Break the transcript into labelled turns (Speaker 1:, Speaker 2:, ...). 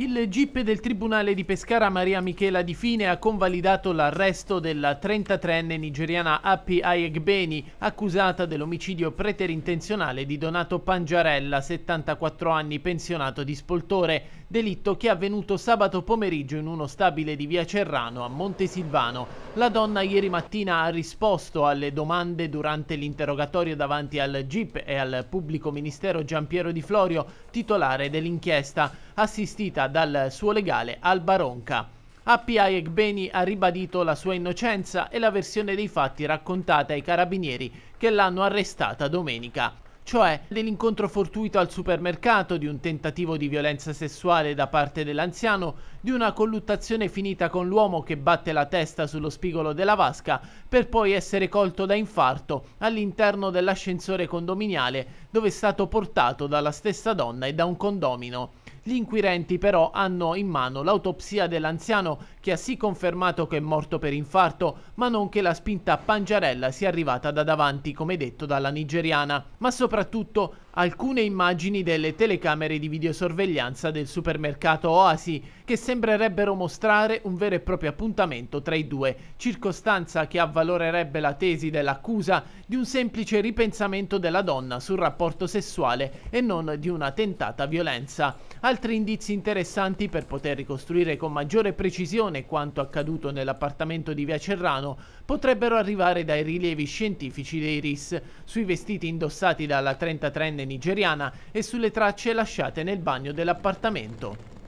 Speaker 1: Il GIP del Tribunale di Pescara Maria Michela Di Fine ha convalidato l'arresto della 33enne nigeriana Appi Ayegbeni, accusata dell'omicidio preterintenzionale di Donato Pangiarella, 74 anni, pensionato di Spoltore, delitto che è avvenuto sabato pomeriggio in uno stabile di Via Cerrano a Montesilvano. La donna ieri mattina ha risposto alle domande durante l'interrogatorio davanti al GIP e al pubblico ministero Giampiero Di Florio, titolare dell'inchiesta, assistita dal suo legale al Baronca. API Egbeni ha ribadito la sua innocenza e la versione dei fatti raccontata ai carabinieri che l'hanno arrestata domenica, cioè dell'incontro fortuito al supermercato, di un tentativo di violenza sessuale da parte dell'anziano, di una colluttazione finita con l'uomo che batte la testa sullo spigolo della vasca per poi essere colto da infarto all'interno dell'ascensore condominiale dove è stato portato dalla stessa donna e da un condomino. Gli inquirenti però hanno in mano l'autopsia dell'anziano che ha sì confermato che è morto per infarto, ma non che la spinta a Pangiarella sia arrivata da davanti, come detto dalla nigeriana. Ma soprattutto alcune immagini delle telecamere di videosorveglianza del supermercato Oasi, che sembrerebbero mostrare un vero e proprio appuntamento tra i due, circostanza che avvalorerebbe la tesi dell'accusa di un semplice ripensamento della donna sul rapporto sessuale e non di una tentata violenza. Altri indizi interessanti per poter ricostruire con maggiore precisione quanto accaduto nell'appartamento di Via Cerrano potrebbero arrivare dai rilievi scientifici dei RIS sui vestiti indossati dalla 33enne nigeriana e sulle tracce lasciate nel bagno dell'appartamento.